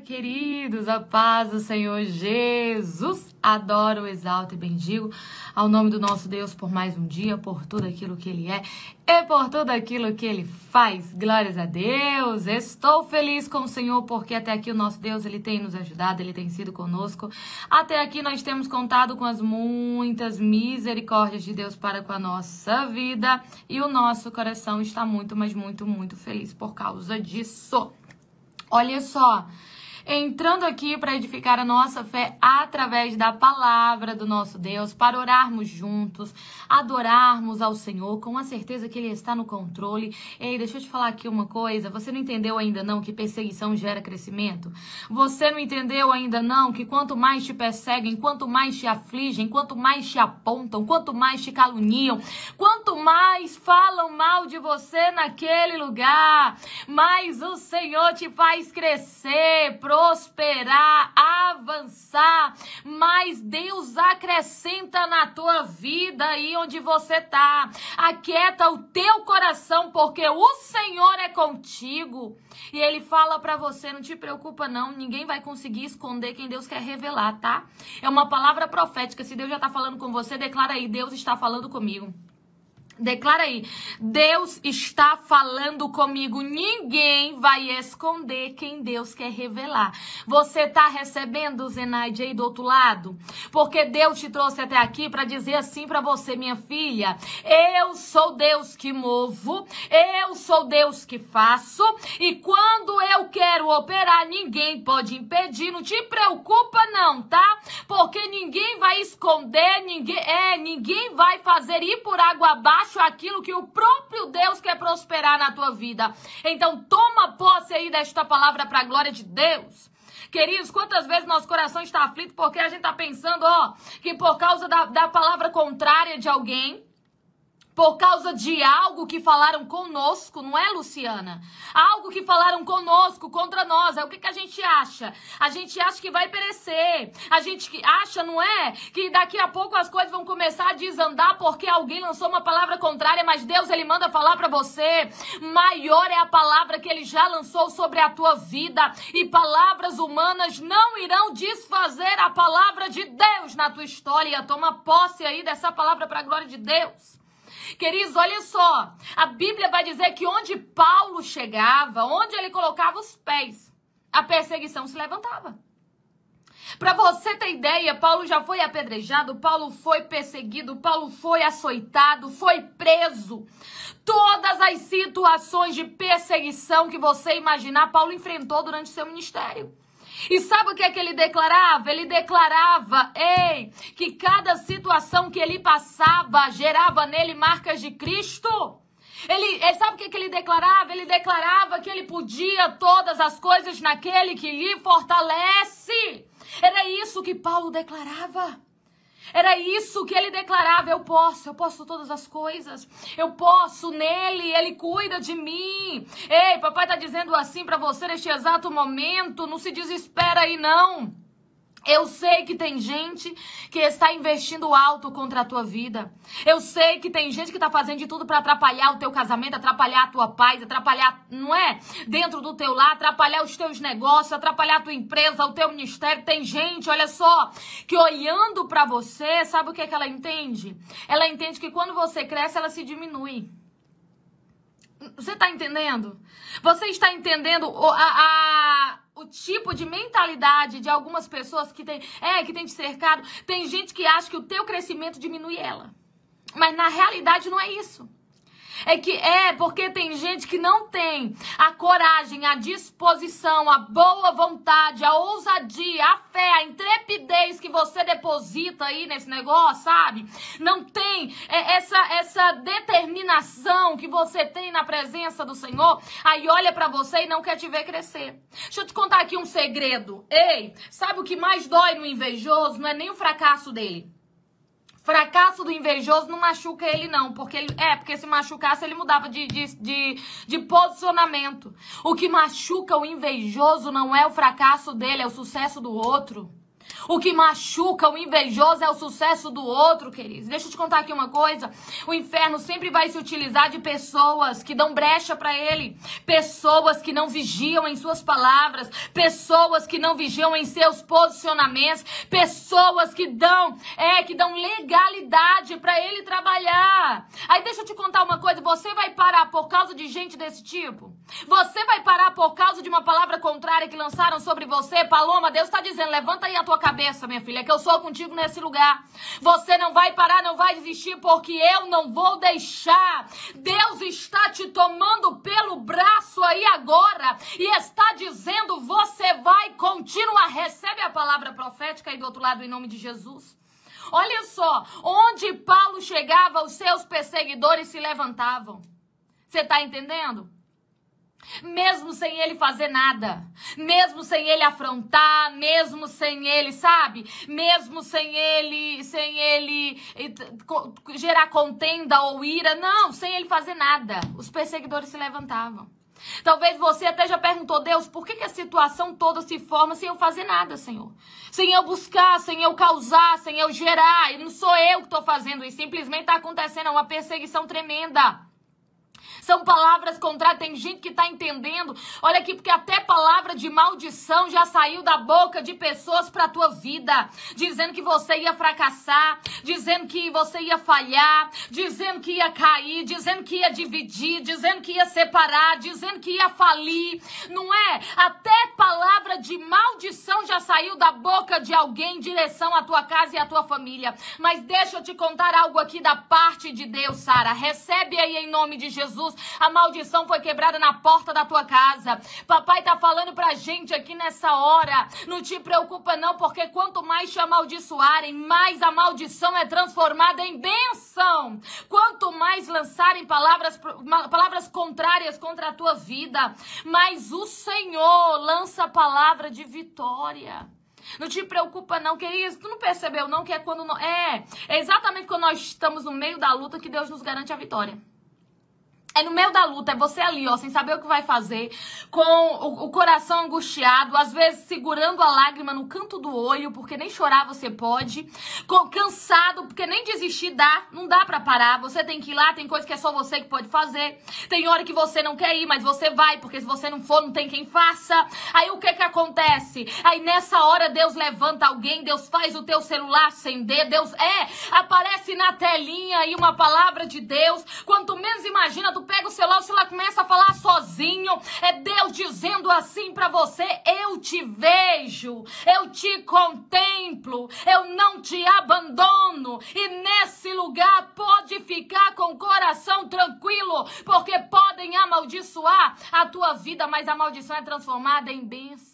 queridos, a paz do Senhor Jesus. Adoro, exalto e bendigo ao nome do nosso Deus por mais um dia, por tudo aquilo que Ele é e por tudo aquilo que Ele faz. Glórias a Deus. Estou feliz com o Senhor porque até aqui o nosso Deus Ele tem nos ajudado, Ele tem sido conosco. Até aqui nós temos contado com as muitas misericórdias de Deus para com a nossa vida e o nosso coração está muito, mas muito, muito feliz por causa disso. Olha só, entrando aqui para edificar a nossa fé através da palavra do nosso Deus, para orarmos juntos, adorarmos ao Senhor com a certeza que Ele está no controle. Ei, deixa eu te falar aqui uma coisa: você não entendeu ainda não que perseguição gera crescimento? Você não entendeu ainda não que quanto mais te perseguem, quanto mais te afligem, quanto mais te apontam, quanto mais te caluniam, quanto mais falam mal de você naquele lugar, mais o Senhor te faz crescer, prosperar, avançar, mas Deus acrescenta na tua vida aí onde você tá. Aquieta o teu coração, porque o Senhor é contigo. E ele fala para você, não te preocupa não, ninguém vai conseguir esconder quem Deus quer revelar, tá? É uma palavra profética. Se Deus já tá falando com você, declara aí, Deus está falando comigo. Declara aí, Deus está falando comigo, ninguém vai esconder quem Deus quer revelar. Você está recebendo, Zenaide, aí do outro lado? Porque Deus te trouxe até aqui para dizer assim para você, minha filha: eu sou Deus que movo, eu sou Deus que faço, e quando eu quero operar, ninguém pode impedir. Não te preocupa, não, tá? Porque ninguém vai esconder, ninguém, é, ninguém vai fazer ir por água abaixo baixo aquilo que o próprio Deus quer prosperar na tua vida. Então toma posse aí desta palavra para a glória de Deus. Queridos, quantas vezes nosso coração está aflito porque a gente está pensando, ó, que por causa da, da palavra contrária de alguém, por causa de algo que falaram conosco, não é, Luciana? Algo que falaram conosco, contra nós. É o que, que a gente acha? A gente acha que vai perecer. A gente acha, não é? Que daqui a pouco as coisas vão começar a desandar porque alguém lançou uma palavra contrária, mas Deus, ele manda falar para você. Maior é a palavra que ele já lançou sobre a tua vida. E palavras humanas não irão desfazer a palavra de Deus na tua história. Toma posse aí dessa palavra para a glória de Deus. Queridos, olha só. A Bíblia vai dizer que onde Paulo chegava, onde ele colocava os pés, a perseguição se levantava. Para você ter ideia, Paulo já foi apedrejado, Paulo foi perseguido, Paulo foi açoitado, foi preso. Todas as situações de perseguição que você imaginar, Paulo enfrentou durante seu ministério. E sabe o que é que ele declarava? Ele declarava, ei, que cada situação que ele passava gerava nele marcas de Cristo. Ele, ele sabe o que, é que ele declarava? Ele declarava que ele podia todas as coisas naquele que lhe fortalece. Era isso que Paulo declarava. Era isso que ele declarava: eu posso, eu posso todas as coisas, eu posso nele, ele cuida de mim. Ei, papai está dizendo assim para você neste exato momento: não se desespera aí não. Eu sei que tem gente que está investindo alto contra a tua vida. Eu sei que tem gente que está fazendo de tudo para atrapalhar o teu casamento, atrapalhar a tua paz, atrapalhar, não é? Dentro do teu lar, atrapalhar os teus negócios, atrapalhar a tua empresa, o teu ministério. Tem gente, olha só, que olhando para você, sabe o que, é que ela entende? Ela entende que quando você cresce, ela se diminui. Você está entendendo? Você está entendendo a, a o tipo de mentalidade de algumas pessoas que tem, é, que tem te cercado. Tem gente que acha que o teu crescimento diminui ela. Mas na realidade não é isso. É que é porque tem gente que não tem a coragem, a disposição, a boa vontade, a ousadia, a fé, a intrepidez que você deposita aí nesse negócio, sabe? Não tem é, essa, essa determinação que você tem na presença do Senhor, aí olha para você e não quer te ver crescer. Deixa eu te contar aqui um segredo. Ei, sabe o que mais dói no invejoso? Não é nem o fracasso dele. Fracasso do invejoso não machuca ele, não. Porque ele, é, porque se machucasse, ele mudava de, de, de, de posicionamento. O que machuca o invejoso não é o fracasso dele, é o sucesso do outro. O que machuca o invejoso é o sucesso do outro, queridos. Deixa eu te contar aqui uma coisa. O inferno sempre vai se utilizar de pessoas que dão brecha para ele, pessoas que não vigiam em suas palavras, pessoas que não vigiam em seus posicionamentos, pessoas que dão, é, que dão legalidade para ele trabalhar. Aí deixa eu te contar uma coisa, você vai parar por causa de gente desse tipo? Você vai parar por causa de uma palavra contrária que lançaram sobre você? Paloma, Deus está dizendo: levanta aí a tua cabeça, minha filha, que eu sou contigo nesse lugar. Você não vai parar, não vai desistir, porque eu não vou deixar. Deus está te tomando pelo braço aí agora e está dizendo: você vai continuar. Recebe a palavra profética aí do outro lado, em nome de Jesus. Olha só, onde Paulo chegava, os seus perseguidores se levantavam. Você está entendendo? Mesmo sem ele fazer nada, mesmo sem ele afrontar, mesmo sem ele, sabe? Mesmo sem ele, sem ele eh, gerar contenda ou ira, não, sem ele fazer nada. Os perseguidores se levantavam. Talvez você até já perguntou, Deus, por que, que a situação toda se forma sem eu fazer nada, Senhor? Sem eu buscar, sem eu causar, sem eu gerar. E não sou eu que estou fazendo isso. Simplesmente está acontecendo é uma perseguição tremenda. São palavras contrárias. Tem gente que está entendendo. Olha aqui, porque até palavra de maldição já saiu da boca de pessoas para a tua vida, dizendo que você ia fracassar, dizendo que você ia falhar, dizendo que ia cair, dizendo que ia dividir, dizendo que ia separar, dizendo que ia falir. Não é? Até palavra de maldição já saiu da boca de alguém em direção à tua casa e à tua família. Mas deixa eu te contar algo aqui da parte de Deus, Sara. Recebe aí em nome de Jesus Deus, a maldição foi quebrada na porta da tua casa. Papai tá falando pra gente aqui nessa hora. Não te preocupa não, porque quanto mais te amaldiçoarem, mais a maldição é transformada em bênção. Quanto mais lançarem palavras, palavras contrárias contra a tua vida, mais o Senhor lança a palavra de vitória. Não te preocupa não, que isso, tu não percebeu não que é quando... No... É, é exatamente quando nós estamos no meio da luta que Deus nos garante a vitória. É no meio da luta, é você ali, ó, sem saber o que vai fazer, com o, o, coração angustiado, às vezes segurando a lágrima no canto do olho, porque nem chorar você pode, com, cansado, porque nem desistir dá, não dá para parar, você tem que ir lá, tem coisa que é só você que pode fazer, tem hora que você não quer ir, mas você vai, porque se você não for, não tem quem faça. Aí o que que acontece? Aí nessa hora Deus levanta alguém, Deus faz o teu celular acender, Deus é, aparece na telinha aí uma palavra de Deus, quanto menos imagina, tu pega o celular, o celular começa a falar sozinho. É Deus dizendo assim para você: Eu te vejo, eu te contemplo, eu não te abandono. E nesse lugar pode ficar com o coração tranquilo, porque podem amaldiçoar a tua vida, mas a maldição é transformada em bênção.